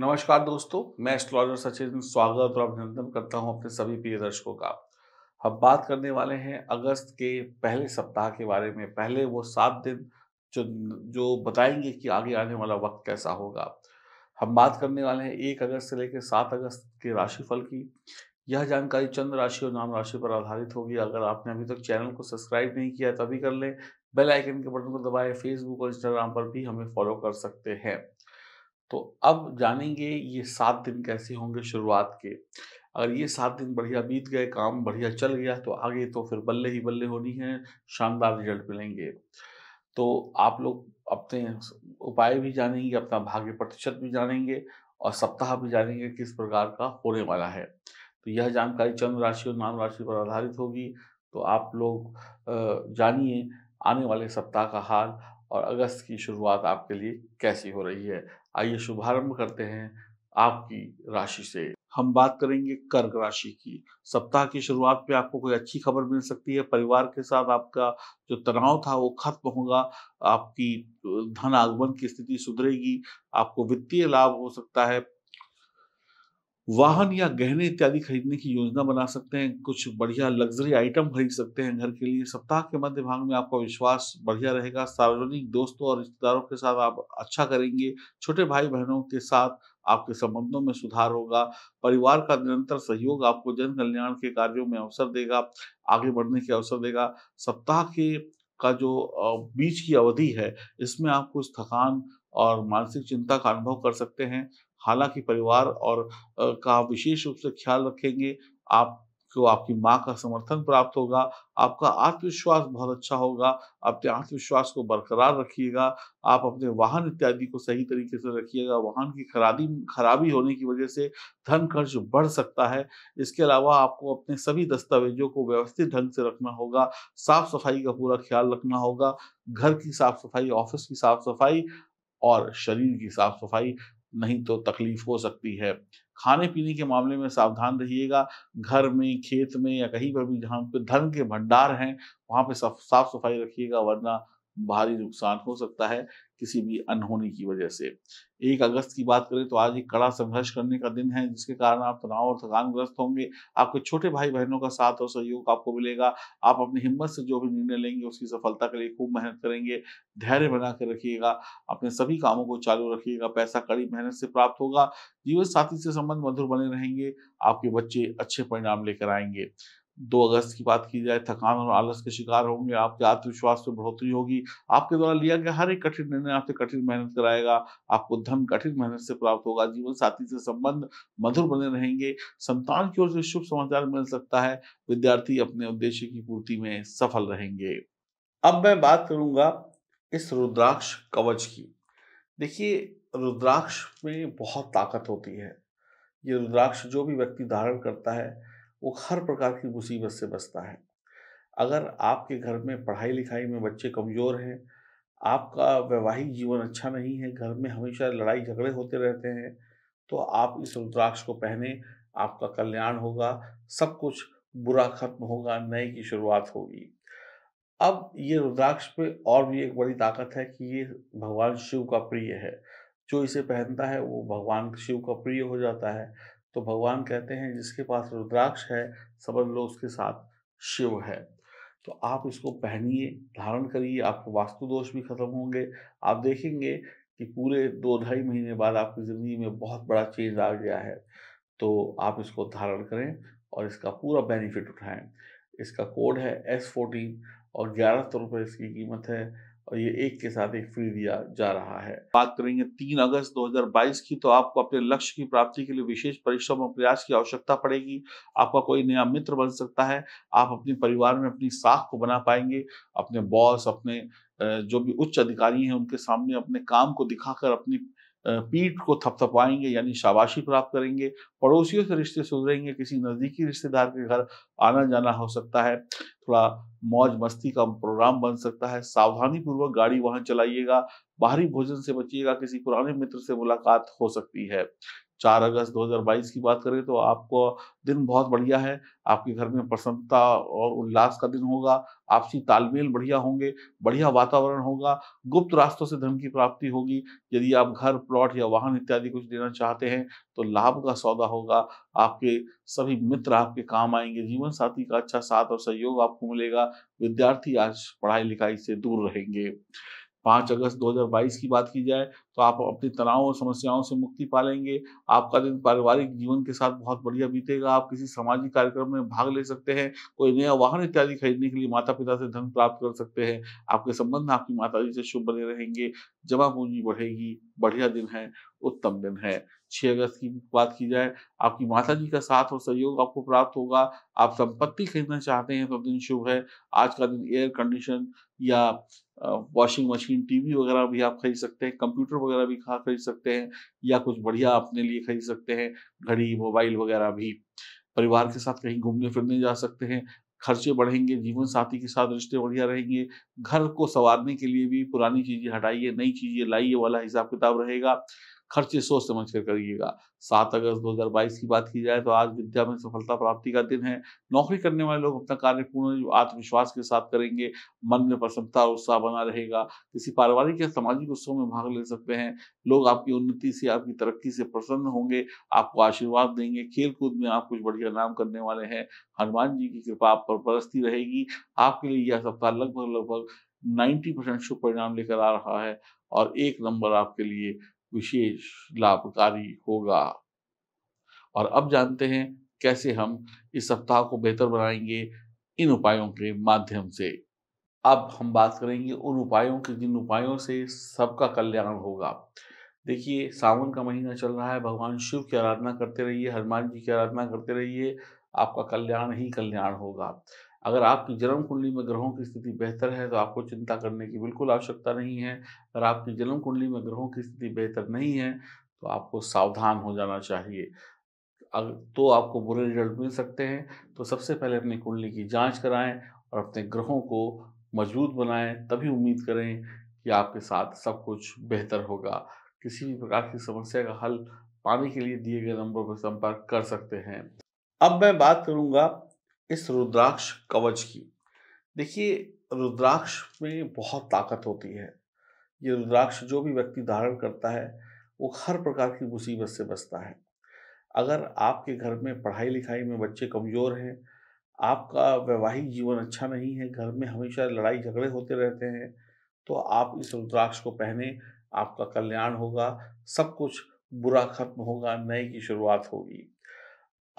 नमस्कार दोस्तों मैं एस्ट्रोलॉजर सचिन स्वागत और अभिनंदन करता हूं अपने सभी प्रिय दर्शकों का हम बात करने वाले हैं अगस्त के पहले सप्ताह के बारे में पहले वो सात दिन जो जो बताएंगे कि आगे आने वाला वक्त कैसा होगा हम बात करने वाले हैं एक अगस्त से लेकर सात अगस्त के राशिफल की यह जानकारी चंद्र राशि और नाम राशि पर आधारित होगी अगर आपने अभी तक तो चैनल को सब्सक्राइब नहीं किया तो तभी कर लें बेल आइकन के बटन को दबाएं फेसबुक और इंस्टाग्राम पर भी हमें फॉलो कर सकते हैं तो अब जानेंगे ये सात दिन कैसे होंगे शुरुआत के अगर ये सात दिन बढ़िया बीत गए काम बढ़िया चल गया तो आगे तो फिर बल्ले ही बल्ले होनी है शानदार रिजल्ट मिलेंगे तो आप लोग अपने उपाय भी जानेंगे अपना भाग्य प्रतिशत भी जानेंगे और सप्ताह भी जानेंगे किस प्रकार का होने वाला है तो यह जानकारी चंद्र राशि और नाम राशि पर आधारित होगी तो आप लोग जानिए आने वाले सप्ताह का हाल और अगस्त की शुरुआत आपके लिए कैसी हो रही है आइए शुभारंभ करते हैं आपकी राशि से हम बात करेंगे कर्क राशि की सप्ताह की शुरुआत में आपको कोई अच्छी खबर मिल सकती है परिवार के साथ आपका जो तनाव था वो खत्म होगा आपकी धन आगमन की स्थिति सुधरेगी आपको वित्तीय लाभ हो सकता है वाहन या गहने इत्यादि खरीदने की योजना बना सकते हैं कुछ बढ़िया लग्जरी आइटम खरीद सकते हैं घर के लिए सप्ताह के मध्य भाग में आपका विश्वास बढ़िया रहेगा सार्वजनिक दोस्तों और रिश्तेदारों के साथ आप अच्छा करेंगे छोटे भाई बहनों के साथ आपके संबंधों में सुधार होगा परिवार का निरंतर सहयोग आपको जन कल्याण के कार्यों में अवसर देगा आगे बढ़ने के अवसर देगा सप्ताह के का जो बीच की अवधि है इसमें आप कुछ थकान और मानसिक चिंता का अनुभव कर सकते हैं हालांकि परिवार और का विशेष रूप से ख्याल रखेंगे आप को आपकी माँ का समर्थन प्राप्त होगा आपका आत्मविश्वास बहुत अच्छा होगा अपने आत्मविश्वास को बरकरार रखिएगा आप अपने वाहन इत्यादि को सही तरीके से रखिएगा वाहन की खराबी खराबी होने की वजह से धन खर्च बढ़ सकता है इसके अलावा आपको अपने सभी दस्तावेजों को व्यवस्थित ढंग से रखना होगा साफ सफाई का पूरा ख्याल रखना होगा घर की साफ सफाई ऑफिस की साफ सफाई और शरीर की साफ सफाई नहीं तो तकलीफ हो सकती है खाने पीने के मामले में सावधान रहिएगा घर में खेत में या कहीं पर भी जहाँ पे धन के भंडार हैं वहाँ पे साफ सफाई रखिएगा वरना भारी नुकसान हो सकता है किसी भी अनहोनी की वजह से एक अगस्त की बात करें तो आज एक कड़ा संघर्ष करने का दिन है जिसके कारण आप तनाव और थकान ग्रस्त होंगे आपके छोटे भाई बहनों का साथ और सहयोग आपको मिलेगा आप अपनी हिम्मत से जो भी निर्णय लेंगे उसकी सफलता के लिए खूब मेहनत करेंगे धैर्य बना कर रखिएगा अपने सभी कामों को चालू रखिएगा पैसा कड़ी मेहनत से प्राप्त होगा जीवन साथी से संबंध मधुर बने रहेंगे आपके बच्चे अच्छे परिणाम लेकर आएंगे दो अगस्त की बात की जाए थकान और आलस के शिकार होंगे आपके आत्मविश्वास में तो बढ़ोतरी होगी आपके द्वारा लिया गया हर एक कठिन निर्णय आपसे कठिन मेहनत कराएगा आपको धन कठिन मेहनत से प्राप्त होगा जीवन साथी से संबंध मधुर बने रहेंगे संतान की ओर से शुभ समाचार मिल सकता है विद्यार्थी अपने उद्देश्य की पूर्ति में सफल रहेंगे अब मैं बात करूंगा इस रुद्राक्ष कवच की देखिए रुद्राक्ष में बहुत ताकत होती है ये रुद्राक्ष जो भी व्यक्ति धारण करता है वो हर प्रकार की मुसीबत से बचता है अगर आपके घर में पढ़ाई लिखाई में बच्चे कमज़ोर हैं आपका वैवाहिक जीवन अच्छा नहीं है घर में हमेशा लड़ाई झगड़े होते रहते हैं तो आप इस रुद्राक्ष को पहने आपका कल्याण होगा सब कुछ बुरा खत्म होगा नए की शुरुआत होगी अब ये रुद्राक्ष पे और भी एक बड़ी ताकत है कि ये भगवान शिव का प्रिय है जो इसे पहनता है वो भगवान शिव का प्रिय हो जाता है तो भगवान कहते हैं जिसके पास रुद्राक्ष है समझ लो उसके साथ शिव है तो आप इसको पहनिए धारण करिए आपको वास्तु दोष भी खत्म होंगे आप देखेंगे कि पूरे दो ढाई महीने बाद आपकी ज़िंदगी में बहुत बड़ा चेंज आ गया है तो आप इसको धारण करें और इसका पूरा बेनिफिट उठाएं इसका कोड है एस फोर्टीन और ग्यारह सौ रुपये इसकी कीमत है और ये एक के साथ एक फ्री दिया जा रहा है बात करेंगे तीन अगस्त 2022 की तो आपको अपने लक्ष्य की प्राप्ति के लिए विशेष परिश्रम और प्रयास की आवश्यकता पड़ेगी आपका कोई नया मित्र बन सकता है आप अपने परिवार में अपनी साख को बना पाएंगे अपने बॉस अपने जो भी उच्च अधिकारी हैं उनके सामने अपने काम को दिखाकर अपनी पीठ को थपथपाएंगे यानी शाबाशी प्राप्त करेंगे पड़ोसियों से रिश्ते सुधरेंगे किसी नज़दीकी रिश्तेदार के घर आना जाना हो सकता है थोड़ा मौज मस्ती का प्रोग्राम बन सकता है सावधानी पूर्वक गाड़ी वाहन चलाइएगा बाहरी भोजन से बचिएगा किसी पुराने मित्र से मुलाकात हो सकती है चार अगस्त 2022 की बात करें तो आपको दिन बहुत बढ़िया है आपके घर में प्रसन्नता और उल्लास का दिन होगा आपसी तालमेल बढ़िया होंगे बढ़िया वातावरण होगा गुप्त रास्तों से धन की प्राप्ति होगी यदि आप घर प्लॉट या वाहन इत्यादि कुछ देना चाहते हैं तो लाभ का सौदा होगा आपके सभी मित्र आपके काम आएंगे जीवन साथी का अच्छा साथ और सहयोग आपको मिलेगा विद्यार्थी आज पढ़ाई लिखाई से दूर रहेंगे पाँच अगस्त 2022 की बात की जाए तो आप अपनी तनाव और समस्याओं से मुक्ति पा लेंगे आपका दिन पारिवारिक जीवन के साथ बहुत बढ़िया बीतेगा आप किसी सामाजिक कार्यक्रम में भाग ले सकते हैं कोई नया वाहन इत्यादि खरीदने के लिए माता पिता से धन प्राप्त कर सकते हैं आपके संबंध आपकी माता से शुभ बने रहेंगे जमा पूंजी बढ़ेगी बढ़िया दिन है उत्तम दिन है छह अगस्त की बात की जाए आपकी माता जी का साथ और सहयोग आपको प्राप्त होगा आप संपत्ति खरीदना चाहते हैं तो दिन शुभ है आज का दिन एयर कंडीशन या वॉशिंग मशीन टीवी वगैरह भी आप खरीद सकते हैं कंप्यूटर वगैरह भी खा खरीद सकते हैं या कुछ बढ़िया अपने लिए खरीद सकते हैं घड़ी मोबाइल वगैरह भी परिवार के साथ कहीं घूमने फिरने जा सकते हैं खर्चे बढ़ेंगे जीवन साथी के साथ रिश्ते बढ़िया रहेंगे घर को संवारने के लिए भी पुरानी चीजें हटाइए नई चीजें लाइए वाला हिसाब किताब रहेगा खर्चे सोच समझ कर करिएगा सात अगस्त 2022 की बात की जाए तो आज विद्या में सफलता प्राप्ति का दिन है नौकरी करने वाले लोग अपना कार्य पूर्ण आत्मविश्वास के साथ करेंगे मन में प्रसन्नता और उत्साह बना रहेगा किसी पारिवारिक या सामाजिक उत्सव में भाग ले सकते हैं लोग आपकी उन्नति से आपकी तरक्की से प्रसन्न होंगे आपको आशीर्वाद देंगे खेल कूद में आप कुछ बढ़िया नाम करने वाले हैं हनुमान जी की कृपा आप पर बरसती रहेगी आपके लिए यह सप्ताह लगभग लगभग नाइन्टी परसेंट शुभ परिणाम लेकर आ रहा है और एक नंबर आपके लिए विशेष लाभकारी होगा और अब जानते हैं कैसे हम इस सप्ताह को बेहतर बनाएंगे इन उपायों के माध्यम से अब हम बात करेंगे उन उपायों के जिन उपायों से सबका कल्याण होगा देखिए सावन का महीना चल रहा है भगवान शिव की आराधना करते रहिए हनुमान जी की आराधना करते रहिए आपका कल्याण ही कल्याण होगा अगर आपकी जन्म कुंडली में ग्रहों की स्थिति बेहतर है तो आपको चिंता करने की बिल्कुल आवश्यकता नहीं है अगर आपकी जन्म कुंडली में ग्रहों की स्थिति बेहतर नहीं है तो आपको सावधान हो जाना चाहिए अगर तो आपको बुरे रिजल्ट मिल सकते हैं तो सबसे पहले अपनी कुंडली की जांच कराएं और अपने ग्रहों को मजबूत बनाएं तभी उम्मीद करें कि आपके साथ सब कुछ बेहतर होगा किसी भी प्रकार की समस्या का हल पाने के लिए दिए गए नंबर पर संपर्क कर सकते हैं अब मैं बात करूंगा इस रुद्राक्ष कवच की देखिए रुद्राक्ष में बहुत ताकत होती है ये रुद्राक्ष जो भी व्यक्ति धारण करता है वो हर प्रकार की मुसीबत से बचता है अगर आपके घर में पढ़ाई लिखाई में बच्चे कमज़ोर हैं आपका वैवाहिक जीवन अच्छा नहीं है घर में हमेशा लड़ाई झगड़े होते रहते हैं तो आप इस रुद्राक्ष को पहने आपका कल्याण होगा सब कुछ बुरा खत्म होगा नए की शुरुआत होगी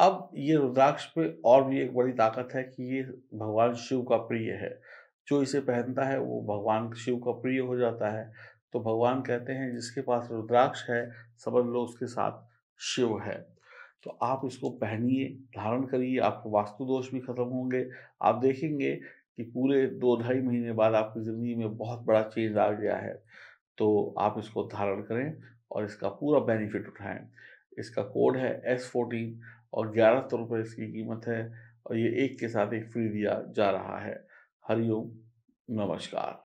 अब ये रुद्राक्ष पे और भी एक बड़ी ताकत है कि ये भगवान शिव का प्रिय है जो इसे पहनता है वो भगवान शिव का प्रिय हो जाता है तो भगवान कहते हैं जिसके पास रुद्राक्ष है समझ लो उसके साथ शिव है तो आप इसको पहनिए धारण करिए आपको वास्तु दोष भी खत्म होंगे आप देखेंगे कि पूरे दो ढाई महीने बाद आपकी ज़िंदगी में बहुत बड़ा चेंज आ गया है तो आप इसको धारण करें और इसका पूरा बेनिफिट उठाएं इसका कोड है एस फोर्टीन और ग्यारह सौ रुपये इसकी कीमत है और ये एक के साथ एक फ्री दिया जा रहा है हरिओम नमस्कार